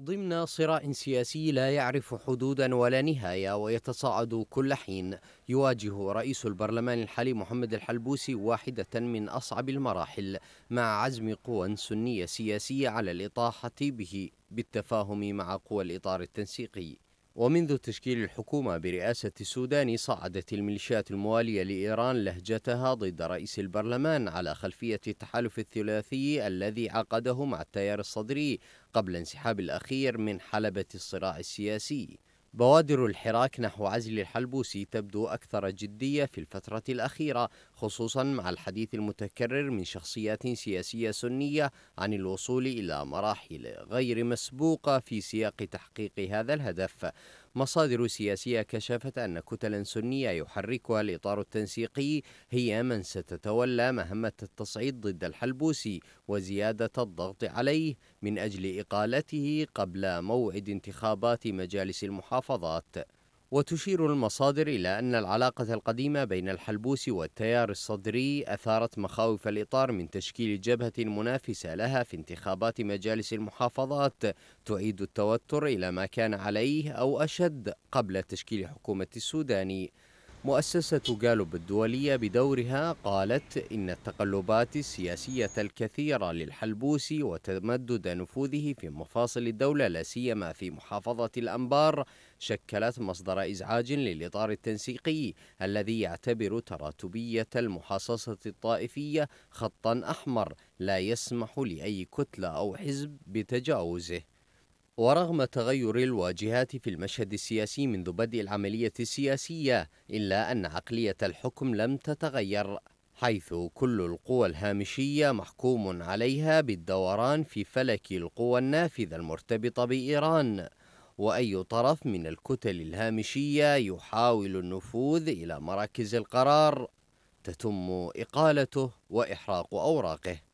ضمن صراع سياسي لا يعرف حدودا ولا نهاية ويتصاعد كل حين يواجه رئيس البرلمان الحالي محمد الحلبوسي واحدة من أصعب المراحل مع عزم قوى سنية سياسية على الإطاحة به بالتفاهم مع قوى الإطار التنسيقي ومنذ تشكيل الحكومة برئاسة السودان صعدت الميليشيات الموالية لإيران لهجتها ضد رئيس البرلمان على خلفية التحالف الثلاثي الذي عقده مع التيار الصدري قبل انسحاب الأخير من حلبة الصراع السياسي بوادر الحراك نحو عزل الحلبوسي تبدو أكثر جدية في الفترة الأخيرة خصوصا مع الحديث المتكرر من شخصيات سياسية سنية عن الوصول إلى مراحل غير مسبوقة في سياق تحقيق هذا الهدف مصادر سياسية كشفت أن كتلا سنية يحركها الإطار التنسيقي هي من ستتولى مهمة التصعيد ضد الحلبوسي وزيادة الضغط عليه من أجل إقالته قبل موعد انتخابات مجالس المحافظات وتشير المصادر إلى أن العلاقة القديمة بين الحلبوس والتيار الصدري أثارت مخاوف الإطار من تشكيل جبهة منافسة لها في انتخابات مجالس المحافظات تعيد التوتر إلى ما كان عليه أو أشد قبل تشكيل حكومة السوداني مؤسسة جالوب الدولية بدورها قالت إن التقلبات السياسية الكثيرة للحلبوس وتمدد نفوذه في مفاصل الدولة لا سيما في محافظة الأنبار شكلت مصدر إزعاج للإطار التنسيقي الذي يعتبر تراتبية المحاصصة الطائفية خطا أحمر لا يسمح لأي كتلة أو حزب بتجاوزه ورغم تغير الواجهات في المشهد السياسي منذ بدء العملية السياسية إلا أن عقلية الحكم لم تتغير حيث كل القوى الهامشية محكوم عليها بالدوران في فلك القوى النافذة المرتبطة بإيران وأي طرف من الكتل الهامشية يحاول النفوذ إلى مراكز القرار تتم إقالته وإحراق أوراقه